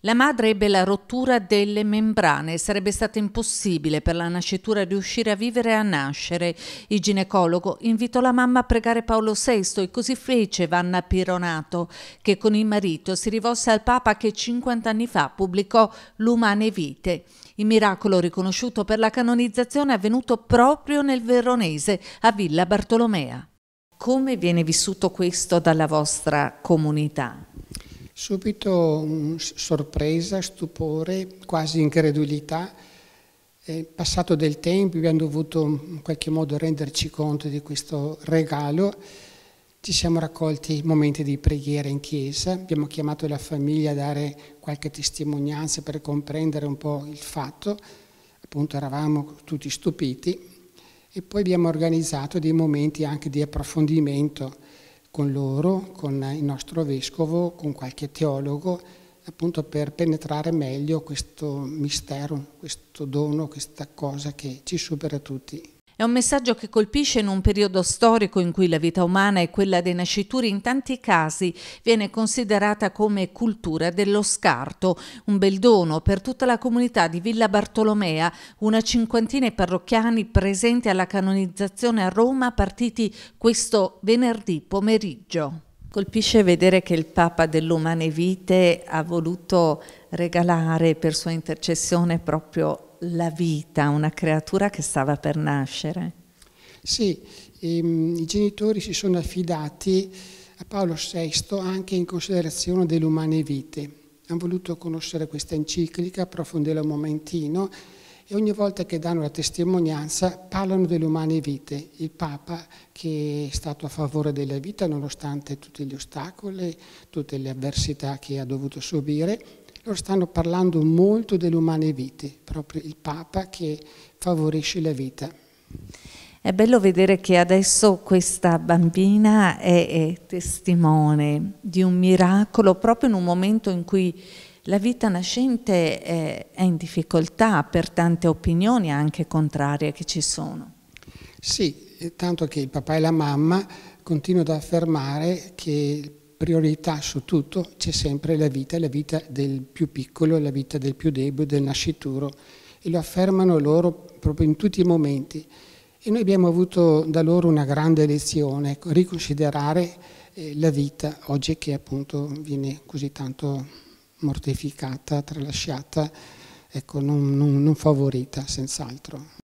La madre ebbe la rottura delle membrane sarebbe stato impossibile per la nascitura riuscire a vivere e a nascere. Il ginecologo invitò la mamma a pregare Paolo VI e così fece Vanna Pironato, che con il marito si rivolse al Papa che 50 anni fa pubblicò L'umane vite. Il miracolo riconosciuto per la canonizzazione è avvenuto proprio nel Veronese, a Villa Bartolomea. Come viene vissuto questo dalla vostra comunità? Subito sorpresa, stupore, quasi incredulità. È passato del tempo abbiamo dovuto in qualche modo renderci conto di questo regalo. Ci siamo raccolti momenti di preghiera in chiesa, abbiamo chiamato la famiglia a dare qualche testimonianza per comprendere un po' il fatto, appunto eravamo tutti stupiti e poi abbiamo organizzato dei momenti anche di approfondimento con loro, con il nostro vescovo, con qualche teologo, appunto per penetrare meglio questo mistero, questo dono, questa cosa che ci supera tutti. È un messaggio che colpisce in un periodo storico in cui la vita umana e quella dei nascituri in tanti casi viene considerata come cultura dello scarto, un bel dono per tutta la comunità di Villa Bartolomea, una cinquantina di parrocchiani presenti alla canonizzazione a Roma partiti questo venerdì pomeriggio. Colpisce vedere che il Papa dell'Umane Vite ha voluto regalare per sua intercessione proprio la vita, a una creatura che stava per nascere. Sì, ehm, i genitori si sono affidati a Paolo VI anche in considerazione dell'Umane vite. Hanno voluto conoscere questa enciclica, approfondirla un momentino e ogni volta che danno la testimonianza parlano delle umane vite. Il Papa che è stato a favore della vita nonostante tutti gli ostacoli, tutte le avversità che ha dovuto subire, loro stanno parlando molto delle umane vite, proprio il Papa che favorisce la vita. È bello vedere che adesso questa bambina è, è testimone di un miracolo proprio in un momento in cui la vita nascente è, è in difficoltà per tante opinioni anche contrarie che ci sono. Sì, eh, tanto che il papà e la mamma continuano ad affermare che priorità su tutto c'è sempre la vita, la vita del più piccolo, la vita del più debole, del nascituro e lo affermano loro proprio in tutti i momenti. E noi abbiamo avuto da loro una grande lezione, ecco, riconsiderare eh, la vita oggi che appunto viene così tanto mortificata, tralasciata, ecco, non, non, non favorita, senz'altro.